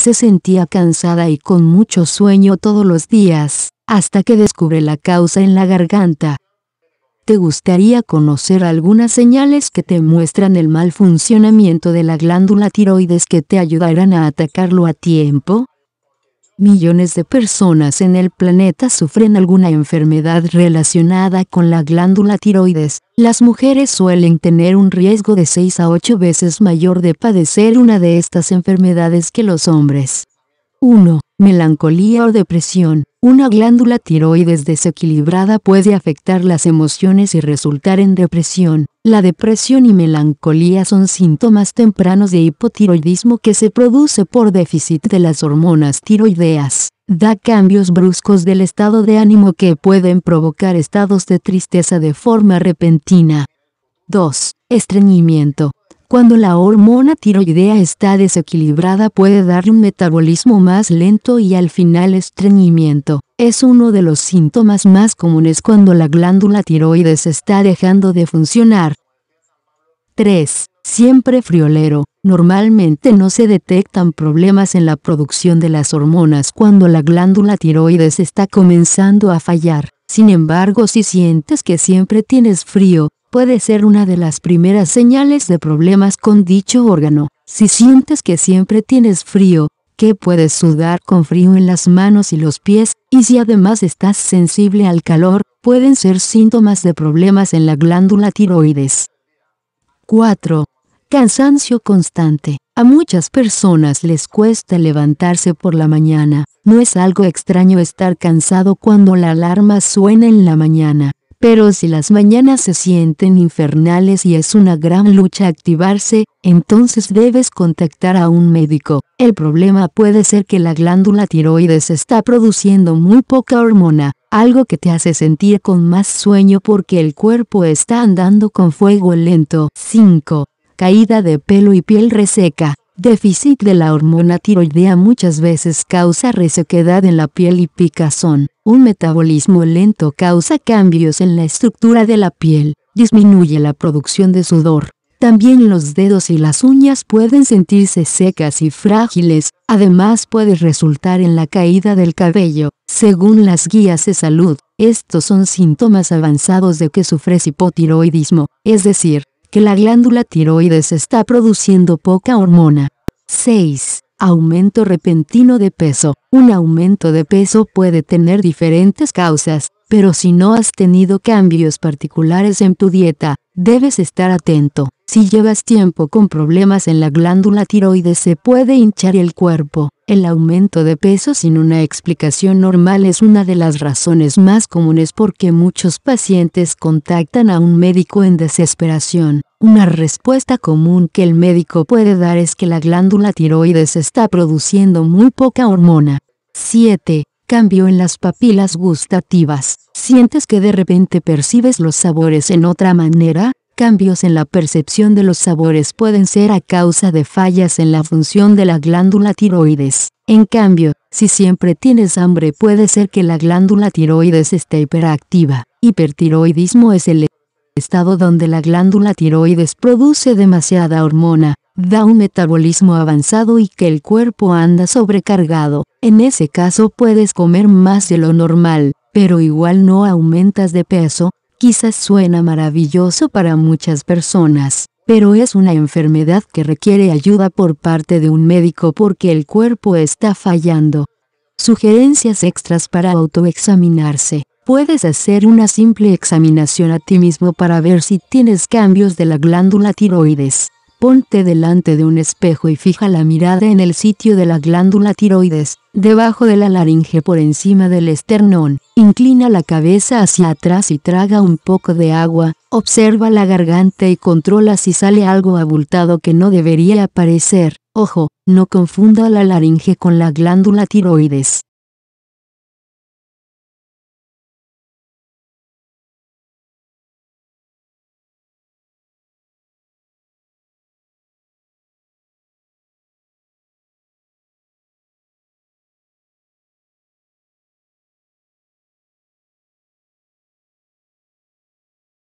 Se sentía cansada y con mucho sueño todos los días, hasta que descubre la causa en la garganta. ¿Te gustaría conocer algunas señales que te muestran el mal funcionamiento de la glándula tiroides que te ayudarán a atacarlo a tiempo? millones de personas en el planeta sufren alguna enfermedad relacionada con la glándula tiroides. Las mujeres suelen tener un riesgo de 6 a 8 veces mayor de padecer una de estas enfermedades que los hombres. 1. Melancolía o depresión. Una glándula tiroides desequilibrada puede afectar las emociones y resultar en depresión. La depresión y melancolía son síntomas tempranos de hipotiroidismo que se produce por déficit de las hormonas tiroideas. Da cambios bruscos del estado de ánimo que pueden provocar estados de tristeza de forma repentina. 2. Estreñimiento. Cuando la hormona tiroidea está desequilibrada puede dar un metabolismo más lento y al final estreñimiento. Es uno de los síntomas más comunes cuando la glándula tiroides está dejando de funcionar. 3. Siempre friolero. Normalmente no se detectan problemas en la producción de las hormonas cuando la glándula tiroides está comenzando a fallar. Sin embargo, si sientes que siempre tienes frío, puede ser una de las primeras señales de problemas con dicho órgano. Si sientes que siempre tienes frío, que puedes sudar con frío en las manos y los pies, y si además estás sensible al calor, pueden ser síntomas de problemas en la glándula tiroides. 4. Cansancio constante. A muchas personas les cuesta levantarse por la mañana. No es algo extraño estar cansado cuando la alarma suena en la mañana. Pero si las mañanas se sienten infernales y es una gran lucha activarse, entonces debes contactar a un médico. El problema puede ser que la glándula tiroides está produciendo muy poca hormona, algo que te hace sentir con más sueño porque el cuerpo está andando con fuego lento. 5. Caída de pelo y piel reseca. Déficit de la hormona tiroidea muchas veces causa resequedad en la piel y picazón. Un metabolismo lento causa cambios en la estructura de la piel, disminuye la producción de sudor. También los dedos y las uñas pueden sentirse secas y frágiles, además puede resultar en la caída del cabello. Según las guías de salud, estos son síntomas avanzados de que sufres hipotiroidismo, es decir, que la glándula tiroides está produciendo poca hormona. 6. Aumento repentino de peso. Un aumento de peso puede tener diferentes causas, pero si no has tenido cambios particulares en tu dieta, debes estar atento. Si llevas tiempo con problemas en la glándula tiroides se puede hinchar el cuerpo. El aumento de peso sin una explicación normal es una de las razones más comunes porque muchos pacientes contactan a un médico en desesperación. Una respuesta común que el médico puede dar es que la glándula tiroides está produciendo muy poca hormona. 7. Cambio en las papilas gustativas. ¿Sientes que de repente percibes los sabores en otra manera? cambios en la percepción de los sabores pueden ser a causa de fallas en la función de la glándula tiroides. En cambio, si siempre tienes hambre puede ser que la glándula tiroides esté hiperactiva. Hipertiroidismo es el estado donde la glándula tiroides produce demasiada hormona, da un metabolismo avanzado y que el cuerpo anda sobrecargado. En ese caso puedes comer más de lo normal, pero igual no aumentas de peso, Quizás suena maravilloso para muchas personas, pero es una enfermedad que requiere ayuda por parte de un médico porque el cuerpo está fallando. Sugerencias extras para autoexaminarse. Puedes hacer una simple examinación a ti mismo para ver si tienes cambios de la glándula tiroides. Ponte delante de un espejo y fija la mirada en el sitio de la glándula tiroides, debajo de la laringe por encima del esternón. Inclina la cabeza hacia atrás y traga un poco de agua. Observa la garganta y controla si sale algo abultado que no debería aparecer. Ojo, no confunda la laringe con la glándula tiroides.